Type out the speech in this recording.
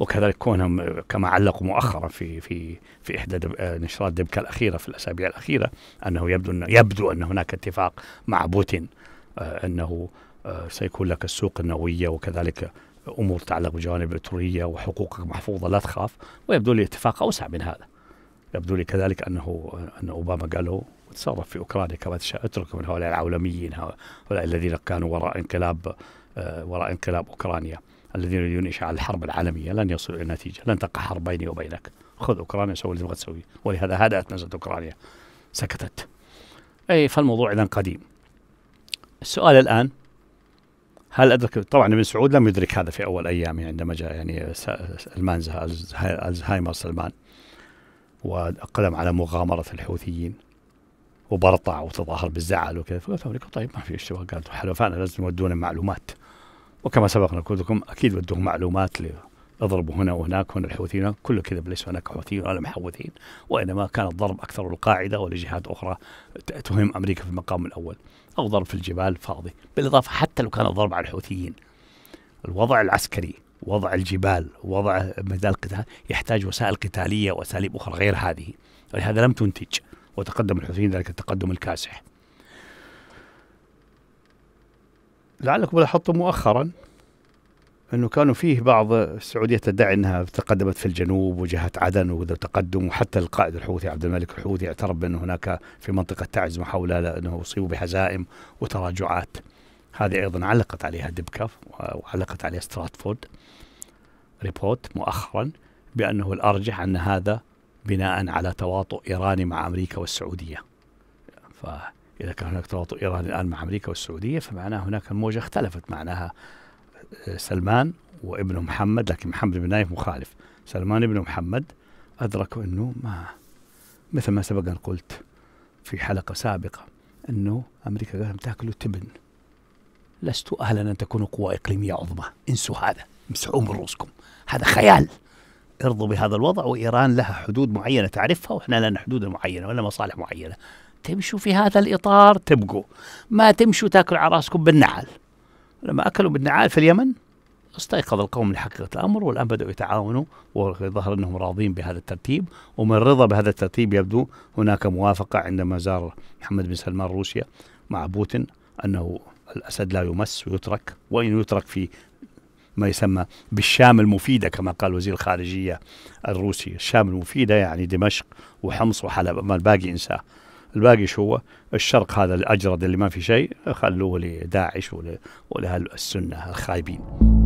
وكذلك كونهم كما علقوا مؤخرا في في في احدى دب آه، نشرات دبكه الاخيره في الاسابيع الاخيره انه يبدو أن يبدو ان هناك اتفاق مع بوتين آه، انه آه، سيكون لك السوق النوويه وكذلك امور تتعلق بجوانب الالكترونيه وحقوقك محفوظه لا تخاف ويبدو لي اتفاق اوسع من هذا يبدو لي كذلك انه ان اوباما قال له تصرف في اوكرانيا كما تشاء اترك من هؤلاء العولميين هؤلاء الذين كانوا وراء انقلاب وراء انقلاب اوكرانيا الذين يريدون إشعال الحرب العالمية لن يصلوا إلى نتيجة لن تقع حرب بيني وبينك خذ أوكرانيا سوي اللي تبغى تسويه ولهذا هدأت نزلة أوكرانيا سكتت أي فالموضوع إذا قديم السؤال الآن هل أدرك طبعا ابن سعود لم يدرك هذا في أول أيامه عندما جاء يعني سلمان الزهايمر سلمان وقدم على مغامرة الحوثيين وبرطع وتظاهر بالزعل وكذا فقالت أمريكا طيب ما في اشتباه قالت حلفائنا لازم يودون معلومات وكما سبق نقول لكم اكيد بدهم معلومات اضربوا هنا وهناك هنا الحوثيين كله كذا ليس هناك حوثيين ولا محوثين وانما كان الضرب اكثر القاعده ولجهات اخرى تهم امريكا في المقام الاول او ضرب في الجبال فاضي بالاضافه حتى لو كان الضرب على الحوثيين الوضع العسكري وضع الجبال وضع ميدان القتال يحتاج وسائل قتاليه واساليب اخرى غير هذه ولهذا لم تنتج وتقدم الحوثيين ذلك التقدم الكاسح لعلكم لاحظتم مؤخرا انه كانوا فيه بعض السعوديه تدعي انها تقدمت في الجنوب وجهه عدن وذو تقدم وحتى القائد الحوثي عبد الملك الحوثي اعترف بان هناك في منطقه تعز محاوله لانه اصيبوا بهزائم وتراجعات هذه ايضا علقت عليها دبكاف وعلقت عليها ستراتفورد ريبورت مؤخرا بانه الارجح ان هذا بناء على تواطؤ ايراني مع امريكا والسعوديه ف إذا كان هناك تواطؤ إيراني الآن مع أمريكا والسعودية فمعناه هناك الموجه اختلفت معناها آه، سلمان وابنه محمد لكن محمد بن نايف مخالف سلمان ابن محمد أدركوا أنه ما مثل ما سبق أن قلت في حلقة سابقة أنه أمريكا قالت تاكلوا تبن لست أهلا أن تكونوا قوة إقليمية عظمى انسوا هذا امسحوا من رؤوسكم هذا خيال ارضوا بهذا الوضع وإيران لها حدود معينة تعرفها وإحنا لنا حدود معينة ولنا مصالح معينة تمشوا في هذا الإطار تبقوا ما تمشوا تاكلوا على راسكم بالنعال لما أكلوا بالنعال في اليمن استيقظ القوم لحقيقة الأمر والآن بدأوا يتعاونوا وظهر أنهم راضين بهذا الترتيب ومن رضا بهذا الترتيب يبدو هناك موافقة عندما زار محمد بن سلمان روسيا مع بوتين أنه الأسد لا يمس ويترك وإن يترك في ما يسمى بالشام المفيدة كما قال وزير الخارجية الروسي الشام المفيدة يعني دمشق وحمص وحلب ما الباقي انساه الباقي شو هو الشرق هذا الأجرد اللي ما في شيء خلوه لداعش ولهالسنة الخايبين